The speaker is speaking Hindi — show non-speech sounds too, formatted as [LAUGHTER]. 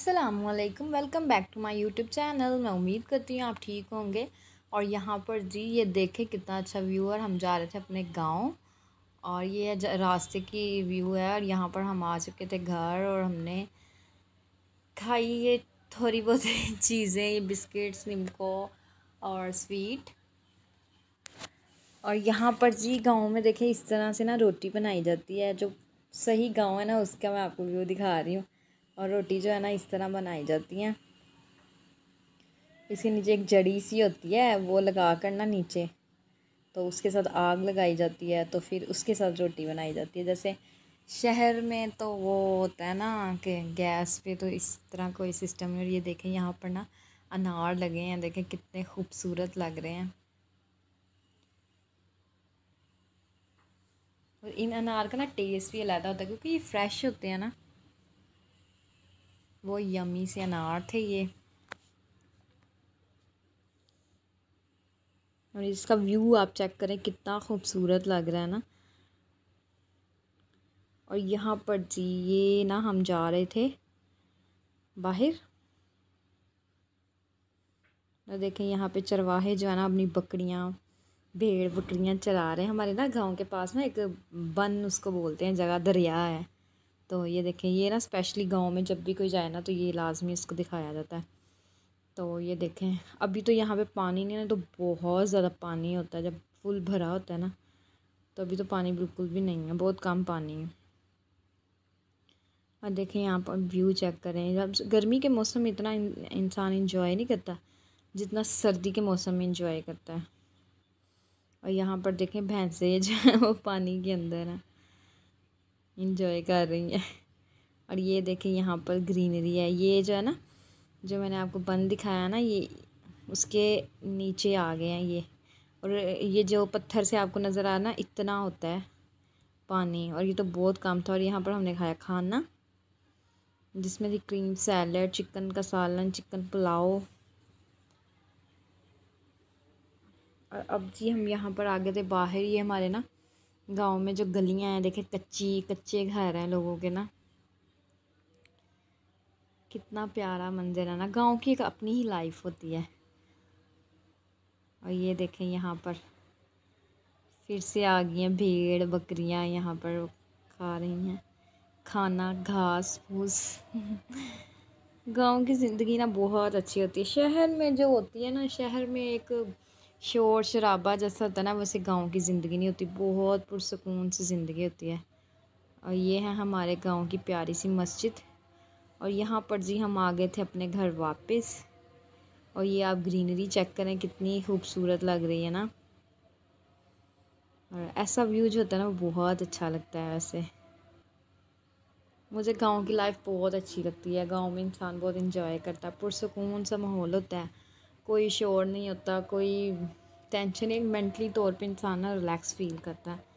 असलकम welcome back to my YouTube channel मैं उम्मीद करती हूँ आप ठीक होंगे और यहाँ पर जी ये देखें कितना अच्छा व्यू है हम जा रहे थे अपने गांव और ये रास्ते की व्यू है और यहाँ पर हम आ चुके थे घर और हमने खाई ये थोड़ी बहुत [LAUGHS] चीज़ें ये बिस्किट्स निमको और स्वीट और यहाँ पर जी गांव में देखें इस तरह से ना रोटी बनाई जाती है जो सही गाँव है ना उसका मैं आपको व्यू दिखा रही हूँ और रोटी जो है ना इस तरह बनाई जाती हैं इसके नीचे एक जड़ी सी होती है वो लगा कर ना नीचे तो उसके साथ आग लगाई जाती है तो फिर उसके साथ रोटी बनाई जाती है जैसे शहर में तो वो होता है ना कि गैस पे तो इस तरह कोई सिस्टम है और ये देखें यहाँ पर ना अनार लगे हैं देखें कितने खूबसूरत लग रहे हैं और इन अनार का ना टेस्ट भी अलहदा होता है क्योंकि ये फ्रेश होते हैं ना वो यमी से अनार थे ये और इसका व्यू आप चेक करें कितना खूबसूरत लग रहा है ना और यहाँ पर जी ये ना हम जा रहे थे बाहर और देखें यहाँ पे चरवाहे जो है ना अपनी बकरियाँ भेड़ बकरियाँ चला रहे हैं हमारे ना गांव के पास ना एक बन उसको बोलते हैं जगह दरिया है तो ये देखें ये ना स्पेशली गांव में जब भी कोई जाए ना तो ये लाजमी इसको दिखाया जाता है तो ये देखें अभी तो यहाँ पे पानी नहीं ना तो बहुत ज़्यादा पानी होता है जब फुल भरा होता है ना तो अभी तो पानी बिल्कुल भी नहीं है बहुत कम पानी है और देखें यहाँ पर व्यू चेक करें जब गर्मी के मौसम में इतना इंसान इंजॉय नहीं करता जितना सर्दी के मौसम में इंजॉय करता है और यहाँ पर देखें भैंसे जो है वो पानी के अंदर हैं इंजॉय कर रही हैं और ये देखें यहाँ पर ग्रीनरी है ये जो है ना जो मैंने आपको बंद दिखाया ना ये उसके नीचे आ गए हैं ये और ये जो पत्थर से आपको नज़र आ ना इतना होता है पानी और ये तो बहुत कम था और यहाँ पर हमने खाया खाना जिसमें थी क्रीम सैलड चिकन का सालन चिकन पुलाव और अब जी हम यहाँ पर आ गए थे बाहर ये हमारे ना गांव में जो गलियां हैं देखे कच्ची कच्चे घर हैं लोगों के ना कितना प्यारा मंजर है ना गांव की एक अपनी ही लाइफ होती है और ये देखें यहाँ पर फिर से आ गई हैं भेड़ बकरियाँ यहाँ पर खा रही हैं खाना घास फूस [LAUGHS] गांव की ज़िंदगी ना बहुत अच्छी होती है शहर में जो होती है ना शहर में एक शोर शराबा जैसा होता है ना वैसे गांव की ज़िंदगी नहीं होती बहुत पुरसकून सी ज़िंदगी होती है और ये है हमारे गांव की प्यारी सी मस्जिद और यहाँ पर जी हम आ गए थे अपने घर वापस और ये आप ग्रीनरी चेक करें कितनी खूबसूरत लग रही है ना और ऐसा व्यू जो होता है ना वो बहुत अच्छा लगता है वैसे मुझे गांव की लाइफ बहुत अच्छी लगती है गांव में इंसान बहुत इंजॉय करता है पुरसकून सा माहौल होता है कोई शोर नहीं होता कोई टेंशन नहीं मेंटली तौर पे इंसान ना रिलैक्स फील करता है